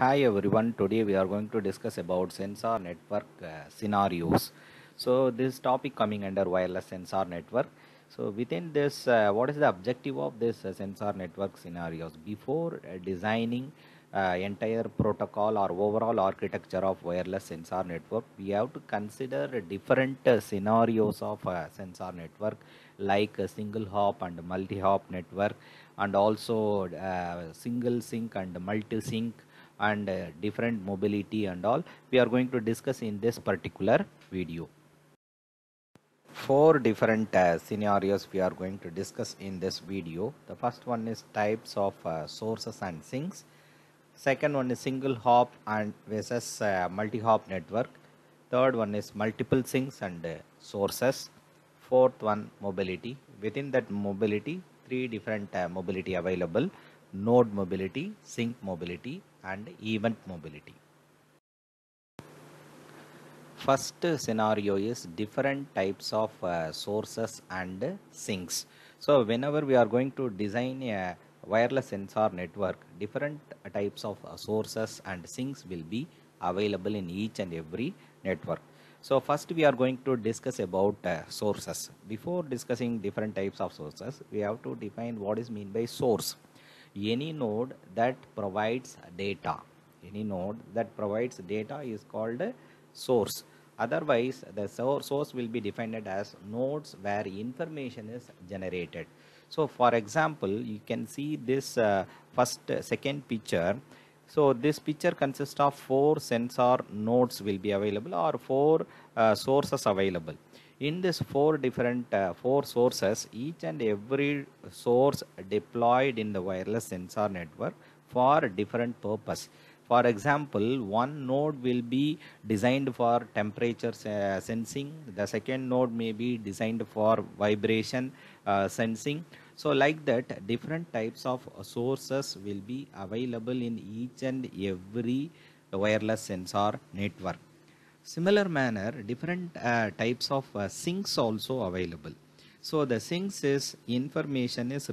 hi everyone today we are going to discuss about sensor network uh, scenarios so this topic coming under wireless sensor network so within this uh, what is the objective of this uh, sensor network scenarios before uh, designing uh, entire protocol or overall architecture of wireless sensor network we have to consider different uh, scenarios of sensor network like single hop and multi hop network and also single sync and multi sync and uh, different mobility and all we are going to discuss in this particular video four different uh, scenarios we are going to discuss in this video the first one is types of uh, sources and sinks second one is single hop and versus uh, multi hop network third one is multiple sinks and uh, sources fourth one mobility within that mobility three different uh, mobility available node mobility sync mobility and event mobility. First scenario is different types of uh, sources and sinks. So whenever we are going to design a wireless sensor network, different types of uh, sources and sinks will be available in each and every network. So first we are going to discuss about uh, sources. Before discussing different types of sources, we have to define what is mean by source any node that provides data any node that provides data is called source otherwise the source will be defined as nodes where information is generated so for example you can see this uh, first uh, second picture so this picture consists of four sensor nodes will be available or four uh, sources available in this four different uh, four sources each and every source deployed in the wireless sensor network for different purpose for example one node will be designed for temperature uh, sensing the second node may be designed for vibration uh, sensing so like that different types of sources will be available in each and every wireless sensor network Similar manner, different uh, types of uh, sinks also available. So the sinks is information is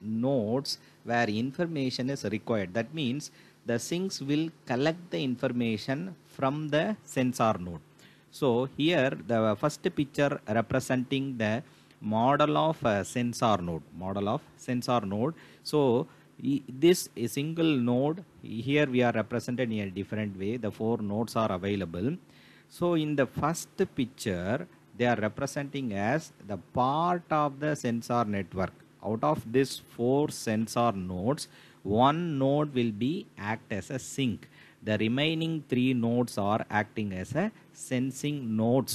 nodes where information is required. That means the sinks will collect the information from the sensor node. So here the first picture representing the model of uh, sensor node, model of sensor node. So this single node here we are represented in a different way the four nodes are available so in the first picture they are representing as the part of the sensor network out of this four sensor nodes one node will be act as a sink. the remaining three nodes are acting as a sensing nodes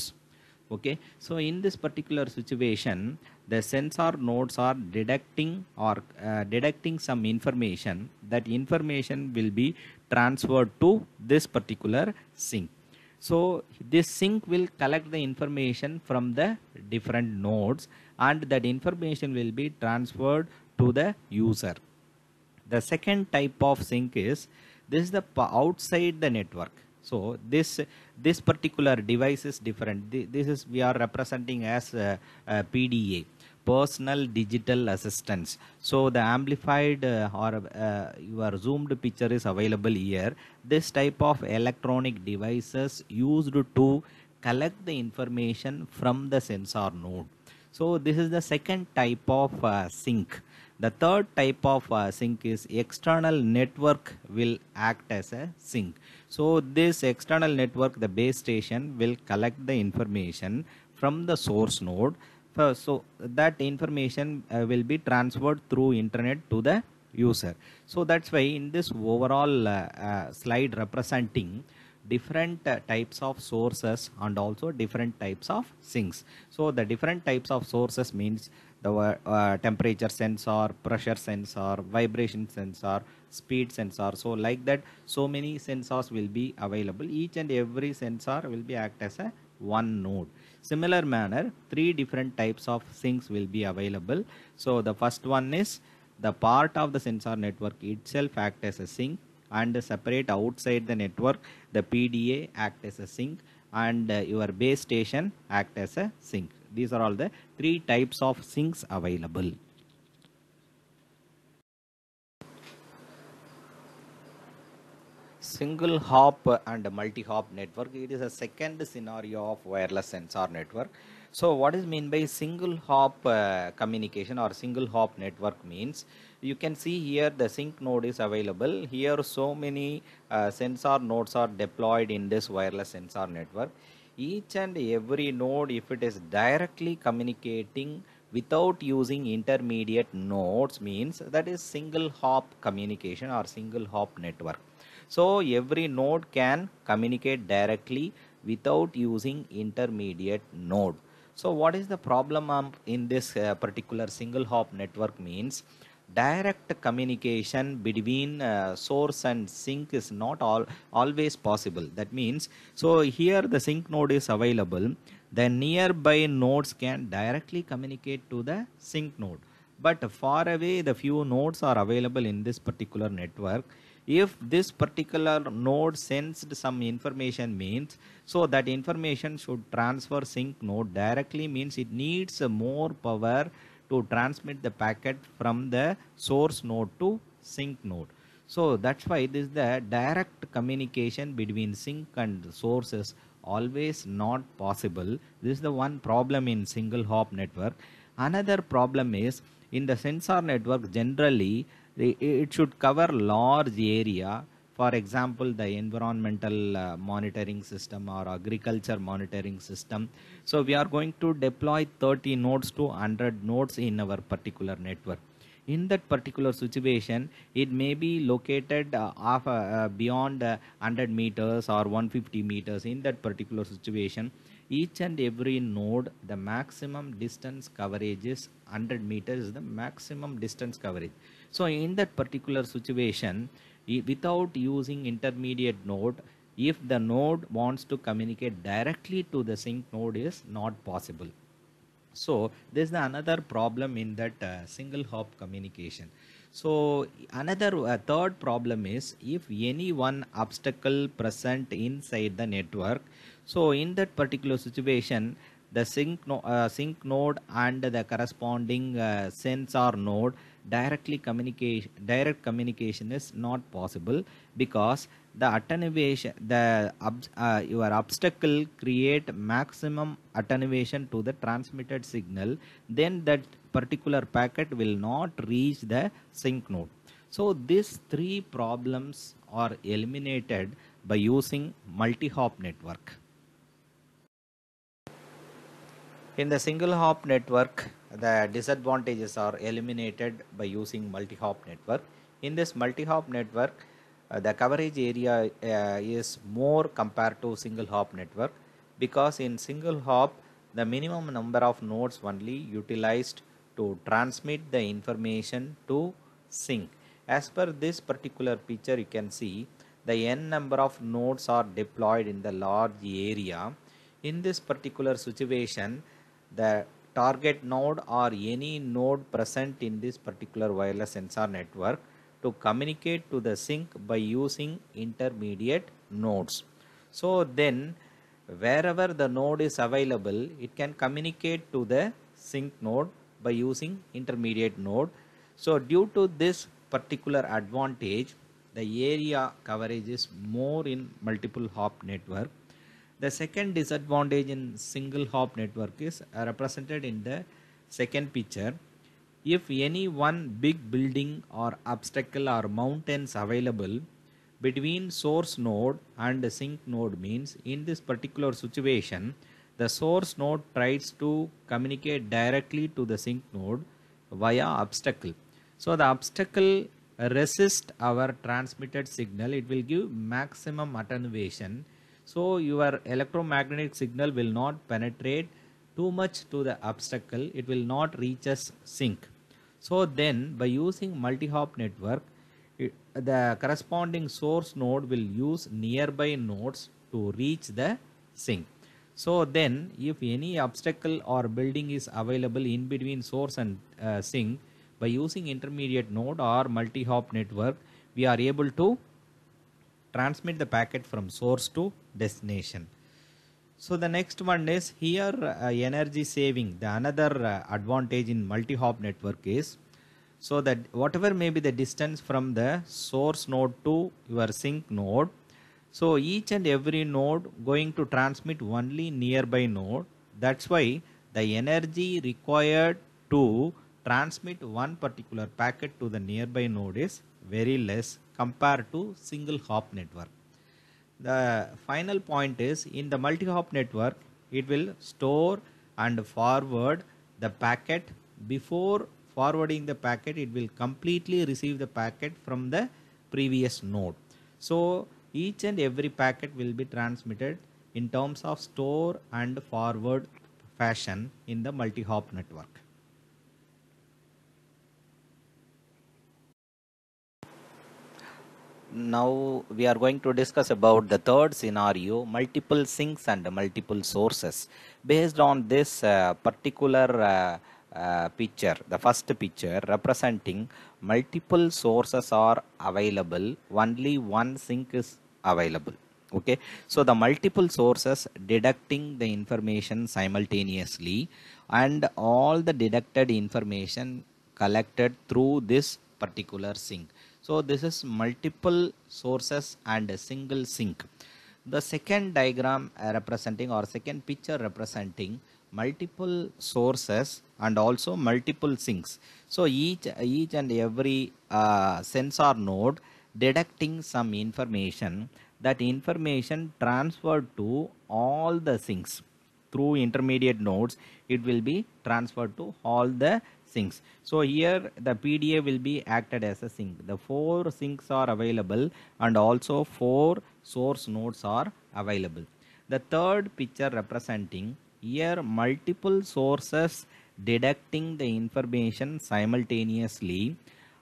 okay so in this particular situation the sensor nodes are detecting or uh, detecting some information that information will be transferred to this particular sink so this sink will collect the information from the different nodes and that information will be transferred to the user the second type of sink is this is the outside the network so this this particular device is different this is we are representing as a, a pda personal digital assistance so the amplified uh, or uh, your zoomed picture is available here this type of electronic devices used to collect the information from the sensor node so this is the second type of uh, sync the third type of uh, sync is external network will act as a sync so this external network the base station will collect the information from the source node uh, so that information uh, will be transferred through internet to the user so that's why in this overall uh, uh, slide representing different uh, types of sources and also different types of sinks so the different types of sources means the uh, temperature sensor, pressure sensor, vibration sensor, speed sensor. So like that, so many sensors will be available. Each and every sensor will be act as a one node. Similar manner, three different types of sinks will be available. So the first one is the part of the sensor network itself act as a sink, and separate outside the network, the PDA act as a sink, and uh, your base station act as a sink. These are all the three types of sinks available. single hop and multi-hop network. It is a second scenario of wireless sensor network. So what is mean by single hop uh, communication or single hop network means you can see here the sync node is available here so many uh, sensor nodes are deployed in this wireless sensor network each and every node if it is directly communicating without using intermediate nodes means that is single hop communication or single hop network so every node can communicate directly without using intermediate node. So what is the problem in this uh, particular single hop network means direct communication between uh, source and sync is not all always possible that means so here the sync node is available the nearby nodes can directly communicate to the sync node but far away the few nodes are available in this particular network if this particular node sensed some information means so that information should transfer sync node directly means it needs more power to transmit the packet from the source node to sync node so that's why this is the direct communication between sync and sources always not possible this is the one problem in single hop network another problem is in the sensor network generally it should cover large area for example the environmental uh, monitoring system or agriculture monitoring system so we are going to deploy 30 nodes to 100 nodes in our particular network in that particular situation it may be located uh, off, uh, uh, beyond 100 uh, meters or 150 meters in that particular situation each and every node the maximum distance coverage is 100 meters is the maximum distance coverage so in that particular situation, without using intermediate node, if the node wants to communicate directly to the sync node is not possible. So this is another problem in that uh, single hop communication. So another uh, third problem is if any one obstacle present inside the network. So in that particular situation, the sync, no, uh, sync node and the corresponding uh, sensor node directly communication direct communication is not possible because the attenuation the uh, your obstacle create maximum attenuation to the transmitted signal then that particular packet will not reach the sync node so these three problems are eliminated by using multi-hop network in the single hop network the disadvantages are eliminated by using multi-hop network. In this multi-hop network, uh, the coverage area uh, is more compared to single hop network because in single hop, the minimum number of nodes only utilized to transmit the information to sync. As per this particular picture, you can see the n number of nodes are deployed in the large area. In this particular situation, the target node or any node present in this particular wireless sensor network to communicate to the sync by using intermediate nodes. So then wherever the node is available it can communicate to the sync node by using intermediate node. So due to this particular advantage the area coverage is more in multiple hop network the second disadvantage in single hop network is uh, represented in the second picture. If any one big building or obstacle or mountains available between source node and sync node means in this particular situation, the source node tries to communicate directly to the sync node via obstacle. So the obstacle resists our transmitted signal. It will give maximum attenuation so your electromagnetic signal will not penetrate too much to the obstacle. It will not reach us sink. So then by using multi-hop network, it, the corresponding source node will use nearby nodes to reach the sink. So then if any obstacle or building is available in between source and uh, sink, by using intermediate node or multi-hop network, we are able to transmit the packet from source to destination. So the next one is here uh, energy saving. The another uh, advantage in multi-hop network is so that whatever may be the distance from the source node to your sync node. So each and every node going to transmit only nearby node. That's why the energy required to transmit one particular packet to the nearby node is very less compared to single hop network. The final point is in the multi-hop network, it will store and forward the packet. Before forwarding the packet, it will completely receive the packet from the previous node. So each and every packet will be transmitted in terms of store and forward fashion in the multi-hop network. now we are going to discuss about the third scenario multiple sinks and multiple sources based on this uh, particular uh, uh, picture the first picture representing multiple sources are available only one sink is available okay so the multiple sources deducting the information simultaneously and all the deducted information collected through this particular sink so this is multiple sources and a single sink. The second diagram representing or second picture representing multiple sources and also multiple sinks. So each, each and every uh, sensor node deducting some information that information transferred to all the sinks through intermediate nodes it will be transferred to all the sinks. So here the PDA will be acted as a sink. The four sinks are available and also four source nodes are available. The third picture representing here multiple sources deducting the information simultaneously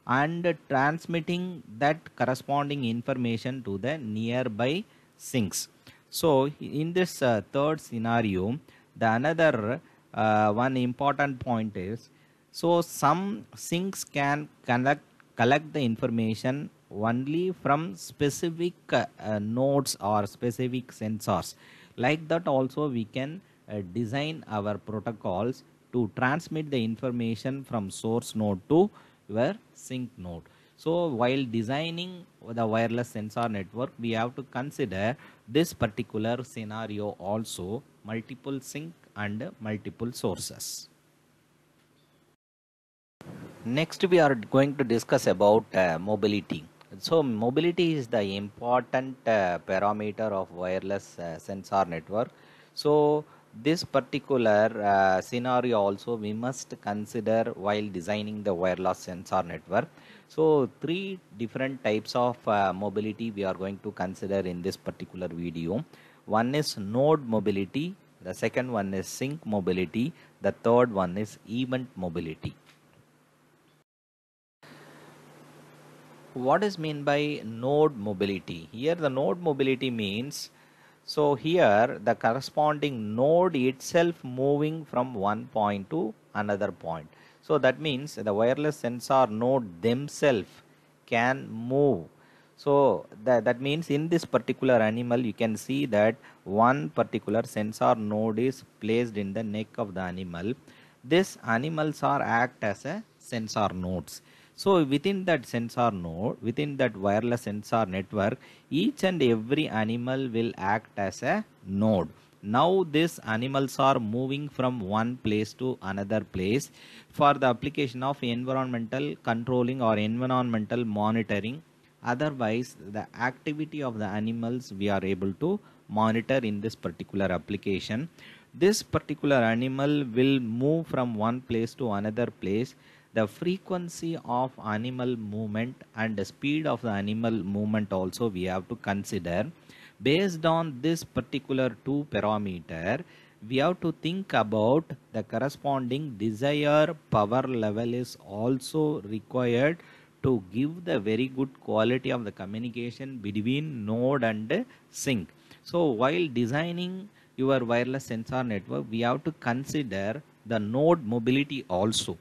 and transmitting that corresponding information to the nearby sinks. So in this uh, third scenario, the another uh, one important point is so some sinks can collect, collect the information only from specific uh, nodes or specific sensors. Like that also we can uh, design our protocols to transmit the information from source node to your sync node. So while designing the wireless sensor network, we have to consider this particular scenario also multiple sync and multiple sources next we are going to discuss about uh, mobility so mobility is the important uh, parameter of wireless uh, sensor network so this particular uh, scenario also we must consider while designing the wireless sensor network so three different types of uh, mobility we are going to consider in this particular video one is node mobility the second one is sync mobility the third one is event mobility what is mean by node mobility here the node mobility means so here the corresponding node itself moving from one point to another point so that means the wireless sensor node themselves can move so that, that means in this particular animal you can see that one particular sensor node is placed in the neck of the animal this animals are act as a sensor nodes so within that sensor node, within that wireless sensor network, each and every animal will act as a node. Now these animals are moving from one place to another place for the application of environmental controlling or environmental monitoring. Otherwise, the activity of the animals we are able to monitor in this particular application. This particular animal will move from one place to another place the frequency of animal movement and the speed of the animal movement also we have to consider based on this particular two parameter we have to think about the corresponding desire power level is also required to give the very good quality of the communication between node and sync so while designing your wireless sensor network we have to consider the node mobility also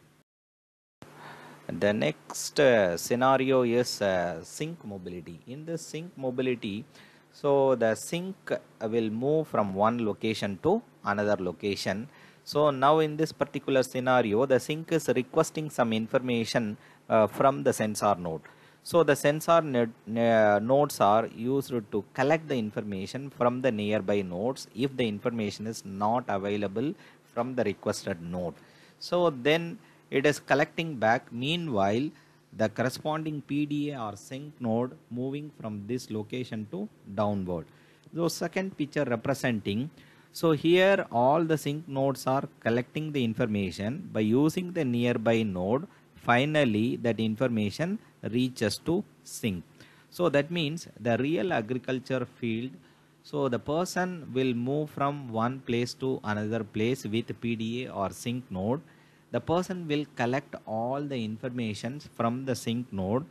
the next uh, scenario is uh, sink mobility. In the sink mobility, so the sink will move from one location to another location. So now in this particular scenario, the sink is requesting some information uh, from the sensor node. So the sensor nodes are used to collect the information from the nearby nodes if the information is not available from the requested node. So then it is collecting back meanwhile the corresponding PDA or sync node moving from this location to downward. So second picture representing so here all the sync nodes are collecting the information by using the nearby node finally that information reaches to sync. So that means the real agriculture field so the person will move from one place to another place with PDA or sync node the person will collect all the information from the sync node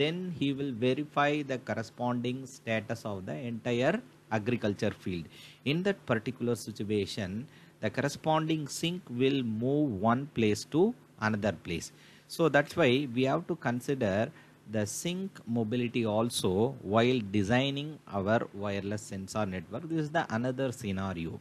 then he will verify the corresponding status of the entire agriculture field in that particular situation the corresponding sync will move one place to another place so that's why we have to consider the sync mobility also while designing our wireless sensor network this is the another scenario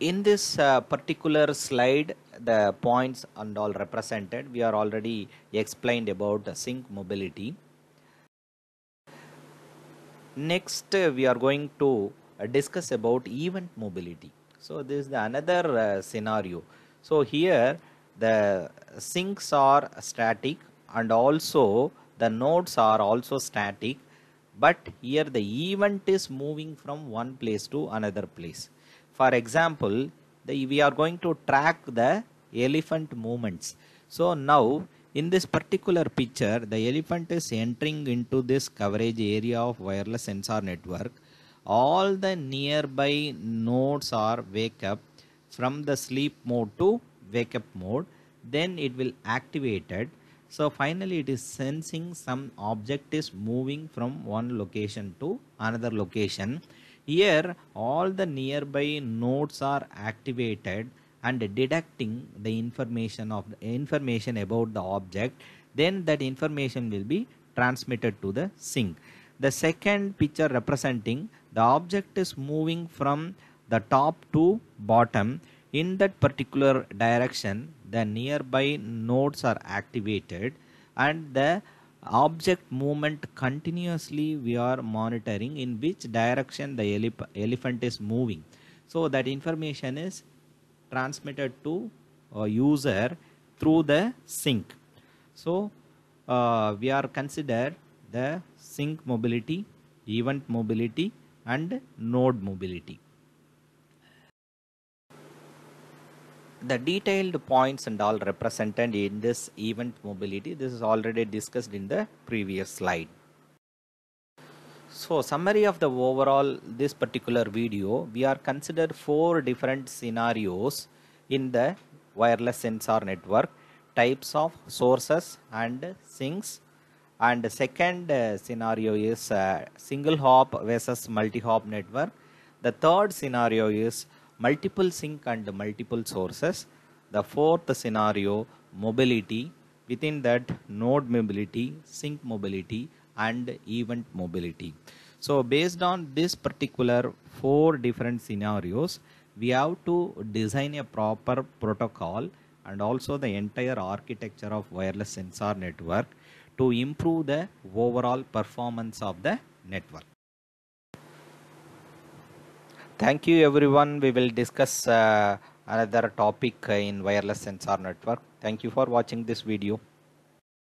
in this uh, particular slide the points and all represented we are already explained about the sync mobility next uh, we are going to uh, discuss about event mobility so this is the another uh, scenario so here the sinks are static and also the nodes are also static but here the event is moving from one place to another place. For example, the, we are going to track the elephant movements. So now in this particular picture, the elephant is entering into this coverage area of wireless sensor network. All the nearby nodes are wake up from the sleep mode to wake up mode. Then it will activated so finally it is sensing some object is moving from one location to another location. Here all the nearby nodes are activated and deducting the information of the information about the object then that information will be transmitted to the sink. The second picture representing the object is moving from the top to bottom in that particular direction the nearby nodes are activated and the object movement continuously we are monitoring in which direction the elep elephant is moving so that information is transmitted to a user through the sync so uh, we are consider the sync mobility event mobility and node mobility the detailed points and all represented in this event mobility, this is already discussed in the previous slide. So summary of the overall this particular video, we are considered four different scenarios in the wireless sensor network, types of sources and sinks and the second uh, scenario is uh, single hop versus multi hop network. The third scenario is multiple sync and multiple sources. The fourth scenario, mobility. Within that, node mobility, sync mobility, and event mobility. So based on this particular four different scenarios, we have to design a proper protocol and also the entire architecture of wireless sensor network to improve the overall performance of the network thank you everyone we will discuss uh, another topic in wireless sensor network thank you for watching this video